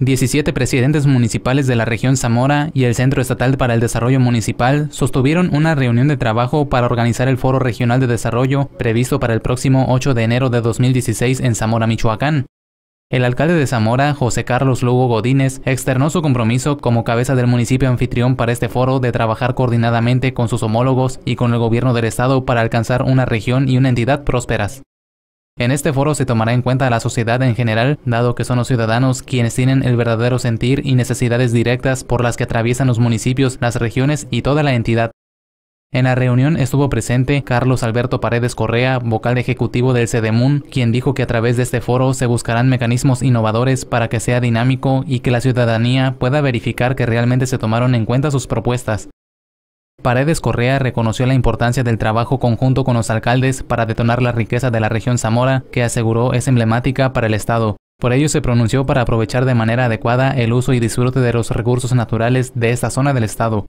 17 presidentes municipales de la región Zamora y el Centro Estatal para el Desarrollo Municipal sostuvieron una reunión de trabajo para organizar el Foro Regional de Desarrollo previsto para el próximo 8 de enero de 2016 en Zamora, Michoacán. El alcalde de Zamora, José Carlos Lugo Godínez, externó su compromiso como cabeza del municipio anfitrión para este foro de trabajar coordinadamente con sus homólogos y con el gobierno del estado para alcanzar una región y una entidad prósperas. En este foro se tomará en cuenta a la sociedad en general, dado que son los ciudadanos quienes tienen el verdadero sentir y necesidades directas por las que atraviesan los municipios, las regiones y toda la entidad. En la reunión estuvo presente Carlos Alberto Paredes Correa, vocal ejecutivo del SEDEMUN, quien dijo que a través de este foro se buscarán mecanismos innovadores para que sea dinámico y que la ciudadanía pueda verificar que realmente se tomaron en cuenta sus propuestas. Paredes Correa reconoció la importancia del trabajo conjunto con los alcaldes para detonar la riqueza de la región Zamora, que aseguró es emblemática para el Estado. Por ello se pronunció para aprovechar de manera adecuada el uso y disfrute de los recursos naturales de esta zona del Estado.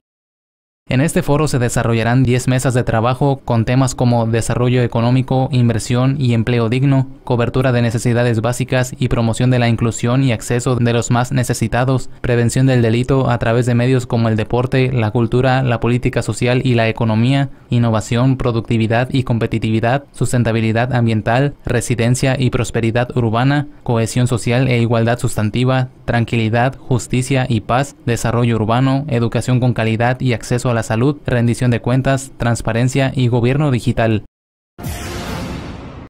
En este foro se desarrollarán 10 mesas de trabajo con temas como desarrollo económico, inversión y empleo digno, cobertura de necesidades básicas y promoción de la inclusión y acceso de los más necesitados, prevención del delito a través de medios como el deporte, la cultura, la política social y la economía, innovación, productividad y competitividad, sustentabilidad ambiental, residencia y prosperidad urbana, cohesión social e igualdad sustantiva, tranquilidad, justicia y paz, desarrollo urbano, educación con calidad y acceso a la salud, rendición de cuentas, transparencia y gobierno digital.